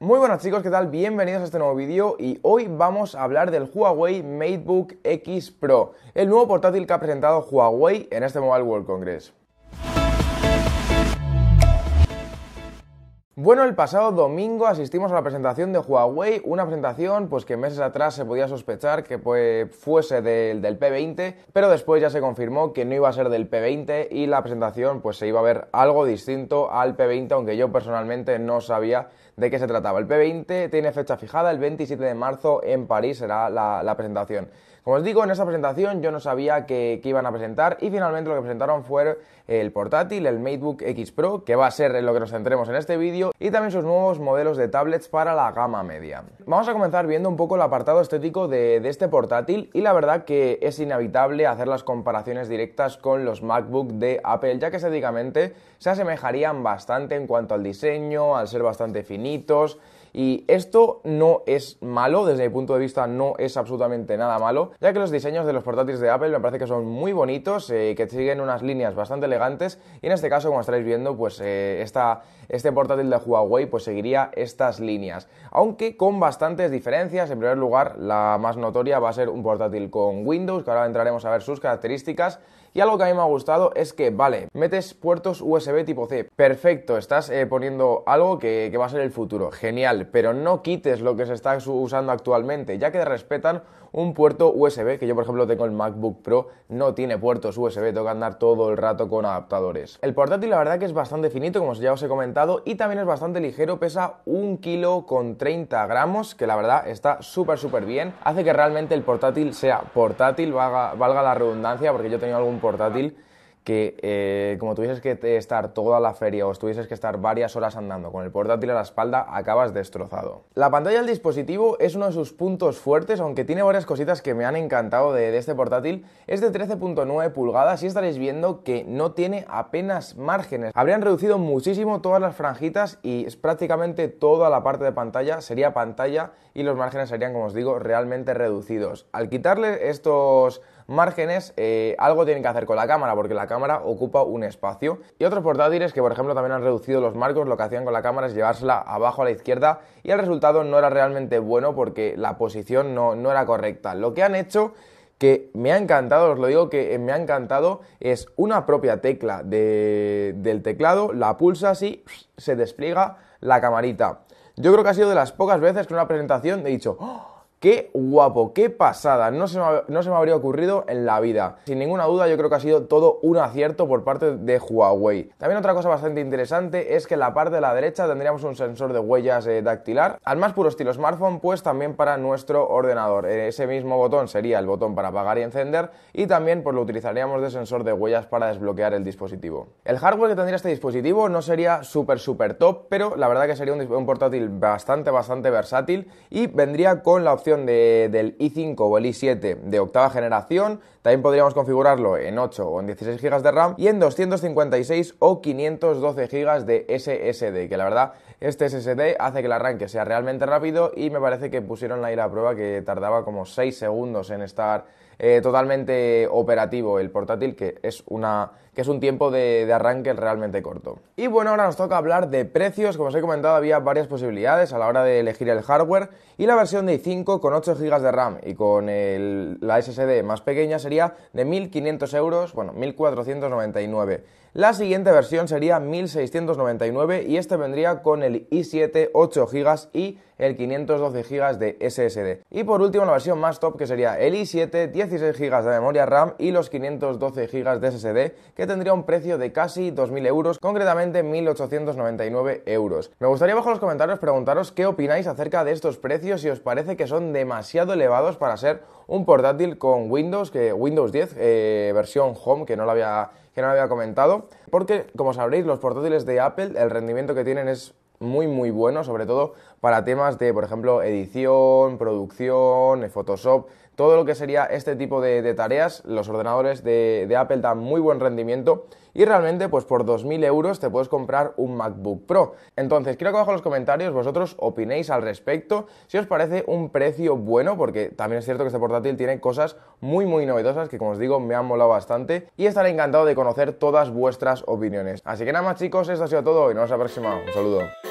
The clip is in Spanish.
Muy buenas chicos, ¿qué tal? Bienvenidos a este nuevo vídeo y hoy vamos a hablar del Huawei MateBook X Pro, el nuevo portátil que ha presentado Huawei en este Mobile World Congress. Bueno, el pasado domingo asistimos a la presentación de Huawei, una presentación pues que meses atrás se podía sospechar que pues, fuese del, P20, pero después ya se confirmó que no iba a ser del P20 y la presentación pues se iba a ver algo distinto al P20, aunque yo personalmente no sabía de qué se trataba. El P20 tiene fecha fijada, el 27 de marzo en París será la, presentación. Como os digo, en esa presentación yo no sabía qué iban a presentar y finalmente lo que presentaron fue el portátil, el MateBook X Pro, que va a ser en lo que nos centremos en este vídeo y también sus nuevos modelos de tablets para la gama media. Vamos a comenzar viendo un poco el apartado estético de, este portátil y la verdad que es inevitable hacer las comparaciones directas con los MacBook de Apple ya que estéticamente se asemejarían bastante en cuanto al diseño, al ser bastante finitos y esto no es malo, desde mi punto de vista no es absolutamente nada malo, ya que los diseños de los portátiles de Apple me parece que son muy bonitos, y eh, que siguen unas líneas bastante elegantes y en este caso como estaréis viendo pues eh, este portátil de Huawei pues seguiría estas líneas, aunque con bastantes diferencias. En primer lugar, la más notoria va a ser un portátil con Windows, que ahora entraremos a ver sus características. Y algo que a mí me ha gustado es que, vale, metes puertos USB tipo C. Perfecto, estás eh, poniendo algo que, va a ser el futuro. Genial, pero no quites lo que se está usando actualmente, ya que respetan un puerto USB, que yo por ejemplo tengo el MacBook Pro, no tiene puertos USB, tengo andar todo el rato con adaptadores. El portátil la verdad que es bastante finito, como ya os he comentado, y también es bastante ligero, pesa un kilo con 30 gramos, que la verdad está súper súper bien. Hace que realmente el portátil sea portátil, valga, valga la redundancia, porque yo he tenido algún portátil que eh, como tuvieses que estar toda la feria o tuvieses que estar varias horas andando con el portátil a la espalda, acabas destrozado. La pantalla del dispositivo es uno de sus puntos fuertes, aunque tiene varias cositas que me han encantado de, este portátil. Es de 13.9 pulgadas y estaréis viendo que no tiene apenas márgenes. Habrían reducido muchísimo todas las franjitas y es prácticamente toda la parte de pantalla sería pantalla y los márgenes serían, como os digo, realmente reducidos. Al quitarle estos márgenes, eh, algo tienen que hacer con la cámara porque la cámara ocupa un espacio. Y otros portátiles que por ejemplo también han reducido los marcos, lo que hacían con la cámara es llevársela abajo a la izquierda y el resultado no era realmente bueno porque la posición no, era correcta. Lo que han hecho que me ha encantado, os lo digo que eh, me ha encantado, es una propia tecla de, del teclado, la pulsas y se despliega la camarita. Yo creo que ha sido de las pocas veces que en una presentación he dicho, ¡Oh! Qué guapo, qué pasada, no se, me, no se, me, habría ocurrido en la vida. Sin ninguna duda yo creo que ha sido todo un acierto por parte de Huawei. También otra cosa bastante interesante es que en la parte de la derecha tendríamos un sensor de huellas eh, dactilar, al más puro estilo smartphone, pues también para nuestro ordenador. Eh, ese mismo botón sería el botón para apagar y encender y también pues lo utilizaríamos de sensor de huellas para desbloquear el dispositivo. El hardware que tendría este dispositivo no sería súper súper top, pero la verdad que sería un, un portátil bastante bastante versátil y vendría con la opción del i5 o el i7 de octava generación. También podríamos configurarlo en 8 o en 16 GB de RAM y en 256 o 512 GB de SSD, que la verdad este SSD hace que el arranque sea realmente rápido y me parece que pusieron ahí a prueba que tardaba como 6 segundos en estar eh, totalmente operativo el portátil, que es, una, que es un tiempo de, arranque realmente corto. Y bueno, ahora nos toca hablar de precios. Como os he comentado, había varias posibilidades a la hora de elegir el hardware. Y la versión de i5 con 8 GB de RAM y con la SSD más pequeña sería de 1.500 euros, bueno, 1.499. La siguiente versión sería 1.699 y este vendría con el el i7 8 GB y el 512 GB de SSD. Y por último la versión más top que sería el i7 16 GB de memoria RAM y los 512 GB de SSD que tendría un precio de casi 2.000 euros, concretamente 1.899 euros. Me gustaría bajo los comentarios preguntaros qué opináis acerca de estos precios si os parece que son demasiado elevados para ser un portátil con Windows, que Windows 10 eh, versión Home que no lo había que no lo había comentado, porque como sabréis los portátiles de Apple el rendimiento que tienen es muy muy bueno, sobre todo para temas de, por ejemplo, edición, producción, eh, Photoshop, todo lo que sería este tipo de, tareas, los ordenadores de, Apple dan muy buen rendimiento y realmente pues por 2.000 euros te puedes comprar un MacBook Pro. Entonces, quiero que bajo en los comentarios vosotros opinéis al respecto, si os parece un precio bueno, porque también es cierto que este portátil tiene cosas muy muy novedosas que como os digo me han molado bastante y estaré encantado de conocer todas vuestras opiniones. Así que nada más chicos, esto ha sido todo y nos vemos la próxima. Un saludo.